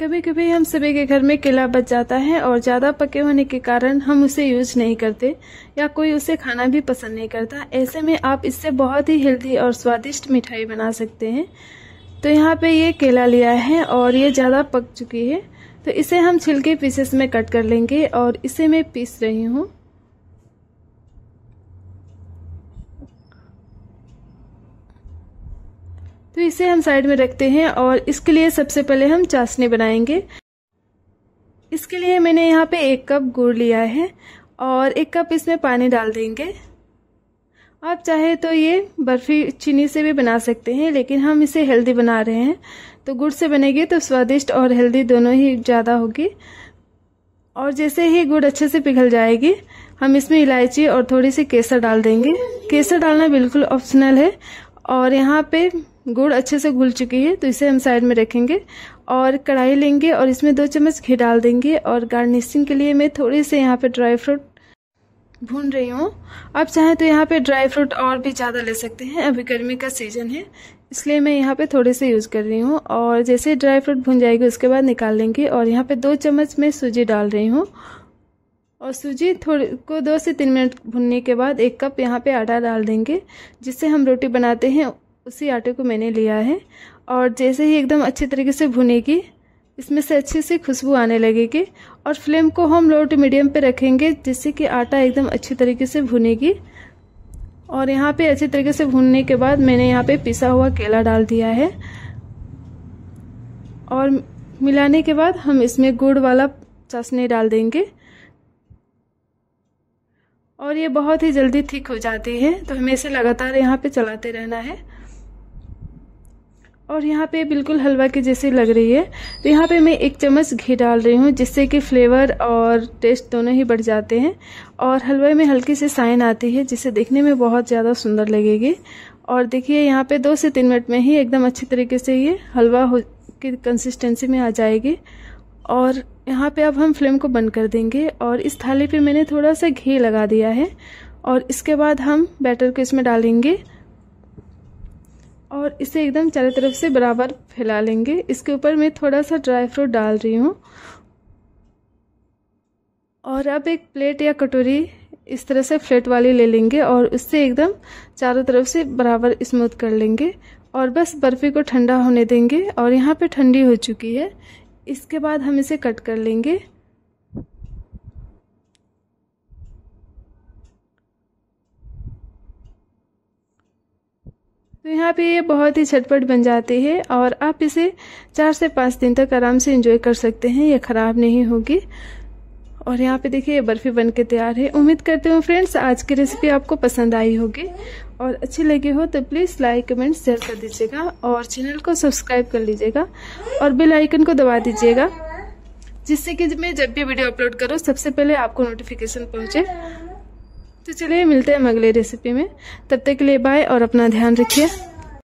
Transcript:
कभी कभी हम सभी के घर में केला बच जाता है और ज़्यादा पके होने के कारण हम उसे यूज नहीं करते या कोई उसे खाना भी पसंद नहीं करता ऐसे में आप इससे बहुत ही हेल्दी और स्वादिष्ट मिठाई बना सकते हैं तो यहाँ पे ये केला लिया है और ये ज़्यादा पक चुकी है तो इसे हम छिलके पीसेस में कट कर लेंगे और इसे मैं पीस रही हूँ तो इसे हम साइड में रखते हैं और इसके लिए सबसे पहले हम चाशनी बनाएंगे इसके लिए मैंने यहाँ पे एक कप गुड़ लिया है और एक कप इसमें पानी डाल देंगे आप चाहे तो ये बर्फ़ी चीनी से भी बना सकते हैं लेकिन हम इसे हेल्दी बना रहे हैं तो गुड़ से बनेगी तो स्वादिष्ट और हेल्दी दोनों ही ज़्यादा होगी और जैसे ही गुड़ अच्छे से पिघल जाएगी हम इसमें इलायची और थोड़ी सी केसर डाल देंगे केसर डालना बिल्कुल ऑप्शनल है और यहाँ पे गुड़ अच्छे से घुल चुकी है तो इसे हम साइड में रखेंगे और कढ़ाई लेंगे और इसमें दो चम्मच घी डाल देंगे और गार्निशिंग के लिए मैं थोड़े से यहाँ पे ड्राई फ्रूट भून रही हूँ आप चाहें तो यहाँ पे ड्राई फ्रूट और भी ज़्यादा ले सकते हैं अभी गर्मी का सीज़न है इसलिए मैं यहाँ पे थोड़े से यूज़ कर रही हूँ और जैसे ड्राई फ्रूट भून जाएगी उसके बाद निकाल लेंगे और यहाँ पे दो चम्मच मैं सूजी डाल रही हूँ और सूजी थोड़ी को दो से तीन मिनट भुनने के बाद एक कप यहाँ पर आटा डाल देंगे जिससे हम रोटी बनाते हैं उसी आटे को मैंने लिया है और जैसे ही एकदम अच्छे तरीके से भुनेगी इसमें से अच्छी सी खुशबू आने लगेगी और फ्लेम को हम लो टू मीडियम पे रखेंगे जिससे कि आटा एकदम अच्छी तरीके से भुनेगी और यहाँ पे अच्छे तरीके से भूनने के बाद मैंने यहाँ पे पिसा हुआ केला डाल दिया है और मिलाने के बाद हम इसमें गुड़ वाला चाशनी डाल देंगे और ये बहुत ही जल्दी ठीक हो जाती है तो हमें इसे लगातार यहाँ पे चलाते रहना है और यहाँ पे बिल्कुल हलवा के जैसे लग रही है तो यहाँ पे मैं एक चम्मच घी डाल रही हूँ जिससे कि फ्लेवर और टेस्ट दोनों ही बढ़ जाते हैं और हलवे में हल्की सी साइन आती है जिसे देखने में बहुत ज़्यादा सुंदर लगेगी और देखिए यहाँ पे दो से तीन मिनट में ही एकदम अच्छी तरीके से ये हलवा हो की कंसिस्टेंसी में आ जाएगी और यहाँ पर अब हम फ्लेम को बंद कर देंगे और इस थाली पर मैंने थोड़ा सा घी लगा दिया है और इसके बाद हम बैटर को इसमें डालेंगे और इसे एकदम चारों तरफ से बराबर फैला लेंगे इसके ऊपर मैं थोड़ा सा ड्राई फ्रूट डाल रही हूँ और अब एक प्लेट या कटोरी इस तरह से फ्लेट वाली ले लेंगे और उससे एकदम चारों तरफ से बराबर स्मूथ कर लेंगे और बस बर्फ़ी को ठंडा होने देंगे और यहाँ पे ठंडी हो चुकी है इसके बाद हम इसे कट कर लेंगे तो यहाँ पे ये बहुत ही झटपट बन जाती है और आप इसे चार से पाँच दिन तक आराम से इंजॉय कर सकते हैं ये ख़राब नहीं होगी और यहाँ पे देखिए ये बर्फ़ी बन के तैयार है उम्मीद करते हूँ फ्रेंड्स आज की रेसिपी आपको पसंद आई होगी और अच्छी लगी हो तो प्लीज़ लाइक कमेंट शेयर कर दीजिएगा और चैनल को सब्सक्राइब कर लीजिएगा और बेल आइकन को दबा दीजिएगा जिससे कि मैं जब भी वीडियो अपलोड करूँ सबसे पहले आपको नोटिफिकेशन पहुँचे तो चलिए मिलते हैं हम अगले रेसिपी में तब तक के लिए बाय और अपना ध्यान रखिए